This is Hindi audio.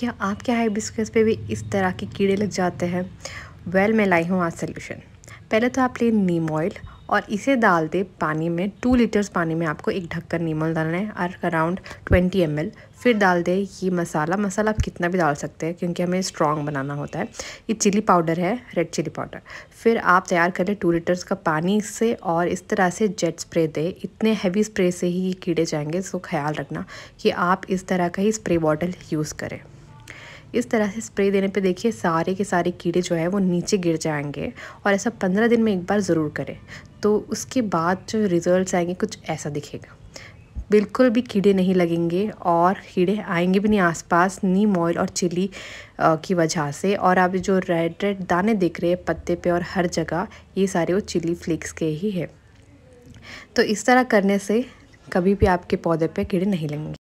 क्या आपके हाइबिस्कस पे भी इस तरह के कीड़े लग जाते हैं वेल well, मैं लाई हूँ आज सोल्यूशन पहले तो आप लें नीम ऑयल और इसे डाल दे पानी में टू लीटर्स पानी में आपको एक नीम ऑयल डालना है और अराउंड ट्वेंटी एम फिर डाल दे ये मसाला मसाला आप कितना भी डाल सकते हैं क्योंकि हमें स्ट्रॉन्ग बनाना होता है ये चिली पाउडर है रेड चिली पाउडर फिर आप तैयार करें टू लीटर्स का पानी इससे और इस तरह से जेट स्प्रे दे इतने हैवी स्प्रे से ही ये कीड़े जाएंगे इसको ख्याल रखना कि आप इस तरह का ही स्प्रे बॉटल यूज़ करें इस तरह से स्प्रे देने पे देखिए सारे के सारे कीड़े जो है वो नीचे गिर जाएंगे और ऐसा पंद्रह दिन में एक बार ज़रूर करें तो उसके बाद जो रिज़ल्ट आएंगे कुछ ऐसा दिखेगा बिल्कुल भी कीड़े नहीं लगेंगे और कीड़े आएंगे भी नहीं आसपास नीम ऑयल और चिली की वजह से और आप जो रेड रेड दाने देख रहे हैं पत्ते पे और हर जगह ये सारे वो चिली फ्लेक्स के ही है तो इस तरह करने से कभी भी आपके पौधे पे कीड़े नहीं लगेंगे